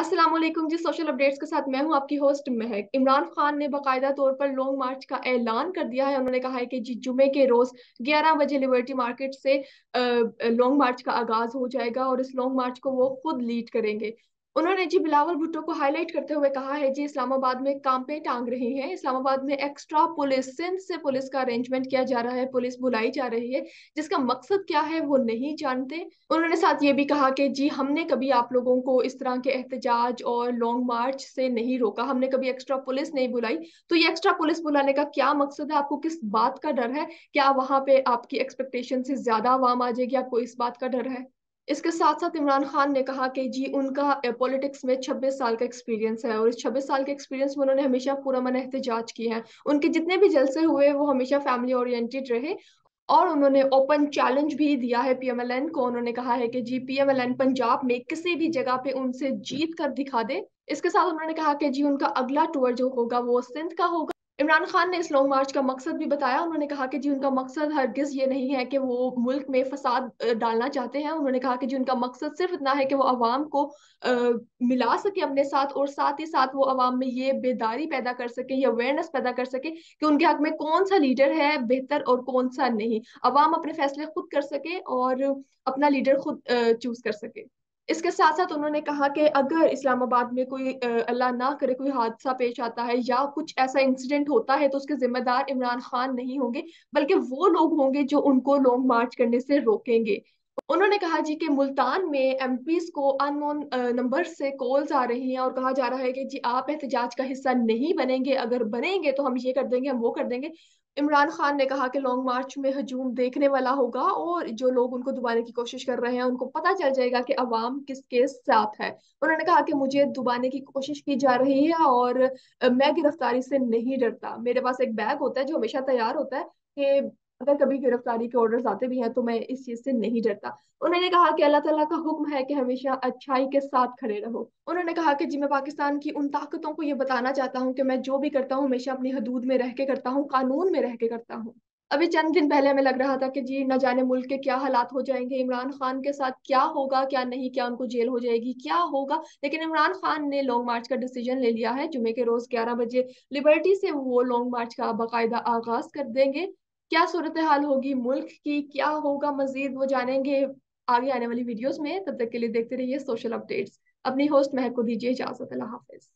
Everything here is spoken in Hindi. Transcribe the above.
असलम जी सोशल अपडेट्स के साथ मैं हूं आपकी होस्ट महक इमरान खान ने बाकायदा तौर पर लॉन्ग मार्च का ऐलान कर दिया है उन्होंने कहा है कि जी जुमे के रोज 11 बजे लिबर्टी मार्केट से लॉन्ग मार्च का आगाज हो जाएगा और इस लॉन्ग मार्च को वो खुद लीड करेंगे उन्होंने जी बिलावल भुट्टो को हाईलाइट करते हुए कहा है जी इस्लामाबाद में कांपे टांग रही हैं इस्लामाबाद में एक्स्ट्रा पुलिस सिंध से पुलिस का अरेंजमेंट किया जा रहा है पुलिस बुलाई जा रही है जिसका मकसद क्या है वो नहीं जानते उन्होंने साथ ये भी कहा कि जी हमने कभी आप लोगों को इस तरह के एहतजाज और लॉन्ग मार्च से नहीं रोका हमने कभी एक्स्ट्रा पुलिस नहीं बुलाई तो ये एक्स्ट्रा पुलिस बुलाने का क्या मकसद है आपको किस बात का डर है क्या वहाँ पे आपकी एक्सपेक्टेशन से ज्यादा आवाम आ जाएगी आपको इस बात का डर है इसके साथ साथ इमरान खान ने कहा कि जी उनका पॉलिटिक्स में 26 साल का एक्सपीरियंस है और इस 26 साल के एक्सपीरियंस में उन्होंने हमेशा पूरा मन एहतजाज की है उनके जितने भी जलसे हुए वो हमेशा फैमिली ओरिएंटेड रहे और उन्होंने ओपन चैलेंज भी दिया है पीएमएलएन को उन्होंने कहा है कि जी पीएमएलएन पंजाब में किसी भी जगह पे उनसे जीत कर दिखा दे इसके साथ उन्होंने कहा कि जी उनका अगला टूर जो होगा वो सिंध का होगा इमरान खान ने इस लॉन्ग मार्च का मकसद भी बताया उन्होंने कहा कि जी उनका मकसद हरगिज़ ये नहीं है कि वो मुल्क में फसाद डालना चाहते हैं उन्होंने कहा कि जी उनका मकसद सिर्फ इतना है कि वो आवाम को आ, मिला सके अपने साथ और साथ ही साथ वो आवाम में ये बेदारी पैदा कर सके ये अवेयरनेस पैदा कर सके कि उनके हक में कौन सा लीडर है बेहतर और कौन सा नहीं आवाम अपने फैसले खुद कर सके और अपना लीडर खुद चूज कर सके इसके साथ साथ उन्होंने कहा कि अगर इस्लामाबाद में कोई अल्लाह ना करे कोई हादसा पेश आता है या कुछ ऐसा इंसिडेंट होता है तो उसके जिम्मेदार इमरान खान नहीं होंगे बल्कि वो लोग होंगे जो उनको लॉन्ग मार्च करने से रोकेंगे उन्होंने कहा जी कि मुल्तान में एम को अननोन नंबर uh, से कॉल्स आ रही हैं और कहा जा रहा है कि जी आप एहतजाज का हिस्सा नहीं बनेंगे अगर बनेंगे तो हम ये कर देंगे हम वो कर देंगे इमरान खान ने कहा कि लॉन्ग मार्च में हजूम देखने वाला होगा और जो लोग उनको दुबाने की कोशिश कर रहे हैं उनको पता चल जाएगा कि अवाम किसके साथ है उन्होंने कहा कि मुझे दुबाने की कोशिश की जा रही है और uh, मैं गिरफ्तारी से नहीं डरता मेरे पास एक बैग होता है जो हमेशा तैयार होता है कि अगर कभी गिरफ्तारी के ऑर्डर आते भी हैं तो मैं इस चीज से नहीं डरता उन्होंने कहा कि अल्लाह तला का हुक्म है कि हमेशा अच्छाई के साथ खड़े रहो उन्होंने कहा कि जी मैं पाकिस्तान की उन ताकतों को ये बताना चाहता हूँ कि मैं जो भी करता हूँ हमेशा अपनी हदूद में रह के करता हूँ कानून में रह के करता हूँ अभी चंद दिन पहले हमें लग रहा था कि जी न जाने मुल्क के क्या हालात हो जाएंगे इमरान खान के साथ क्या होगा क्या नहीं क्या उनको जेल हो जाएगी क्या होगा लेकिन इमरान खान ने लॉन्ग मार्च का डिसीजन ले लिया है जुमे के रोज ग्यारह बजे लिबर्टी से वो लॉन्ग मार्च का बाकायदा आगाज कर देंगे क्या सूरत हाल होगी मुल्क की क्या होगा मजीद वो जानेंगे आगे आने वाली वीडियोस में तब तक के लिए देखते रहिए सोशल अपडेट्स अपनी होस्ट महक को दीजिए इजाजत अल्लाह हाफिज़